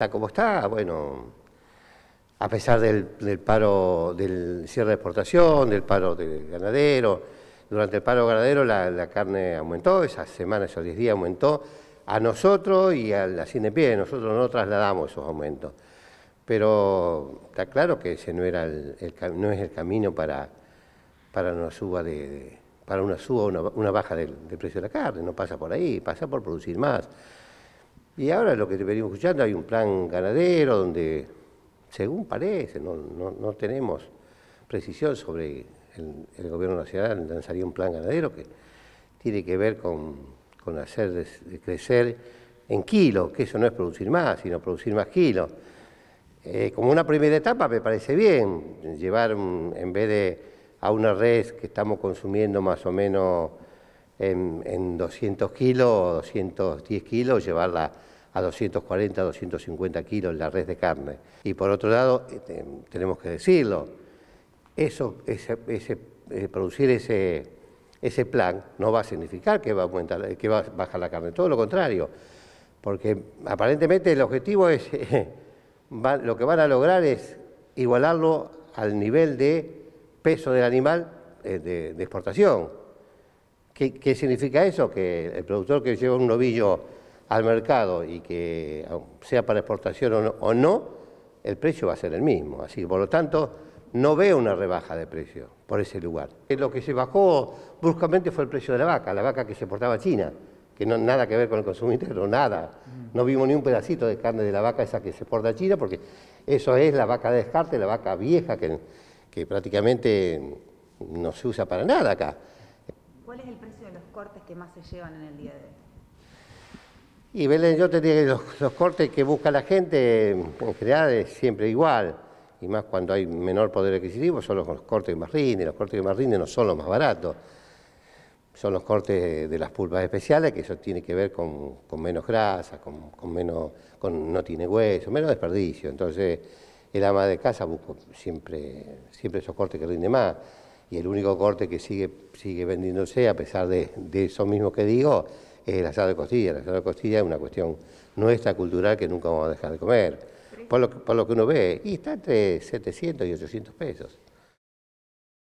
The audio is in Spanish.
Está como está, bueno, a pesar del, paro, del cierre de exportación, del paro del ganadero, durante el paro ganadero la, carne aumentó, esas semanas, esos 10 días aumentó, a nosotros y a la Cinepie, nosotros no trasladamos esos aumentos. Pero está claro que ese no, era el, no es el camino para, para una suba para una suba o una, baja del, precio de la carne, no pasa por ahí, pasa por producir más. Y ahora lo que venimos escuchando, hay un plan ganadero donde, según parece, no, tenemos precisión sobre el, gobierno nacional, lanzaría un plan ganadero que tiene que ver con, hacer crecer en kilos, que eso no es producir más, sino producir más kilos. Eh, como una primera etapa me parece bien, llevar en vez de a una red que estamos consumiendo más o menos en, 200 kilos o 210 kilos, llevarla a 240, 250 kilos la red de carne. Y por otro lado, este, tenemos que decirlo, eso, ese, eh, producir ese, ese plan no va a significar que va a, aumentar, que va a bajar la carne, todo lo contrario, porque aparentemente el objetivo es, lo que van a lograr es igualarlo al nivel de peso del animal eh, de, exportación. ¿Qué, ¿Qué significa eso? Que el productor que lleva un novillo al mercado y que sea para exportación o no, el precio va a ser el mismo. Así que, por lo tanto, no veo una rebaja de precio por ese lugar. Eh, lo que se bajó bruscamente fue el precio de la vaca, la vaca que se exportaba a China, que no nada que ver con el consumo interno, nada. Mm. No vimos ni un pedacito de carne de la vaca esa que se exporta a China, porque eso es la vaca de descarte, la vaca vieja que, que prácticamente no se usa para nada acá. ¿Cuál es el precio de los cortes que más se llevan en el día de hoy? Y Belén, yo te diría que los, cortes que busca la gente en general es siempre igual, y más cuando hay menor poder adquisitivo, son los, cortes que más rinden, los cortes que más rinden no son los más baratos, son los cortes de, las pulpas especiales, que eso tiene que ver con, menos grasa, con, menos, con, no tiene hueso, menos desperdicio. Entonces, el ama de casa busca siempre, siempre esos cortes que rinden más. Y el único corte que sigue, sigue vendiéndose, a pesar de eso mismo que digo, el asado de costilla. El asado de costilla es una cuestión nuestra cultural que nunca vamos a dejar de comer. Por lo, por lo que uno ve, y está entre 700 y 800 pesos.